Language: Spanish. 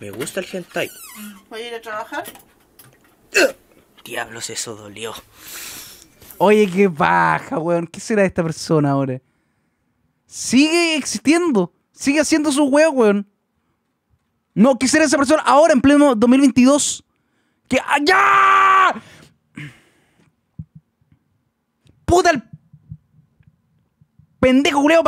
Me gusta el hentai. ¿Voy a ir a trabajar? Diablos, eso dolió. Oye, qué baja, weón. ¿Qué será de esta persona ahora? Sigue existiendo. Sigue haciendo su weón, weón. No, ¿qué será esa persona ahora en pleno 2022? ¡Que allá! ¡Ah, ¡Puta el pendejo weón!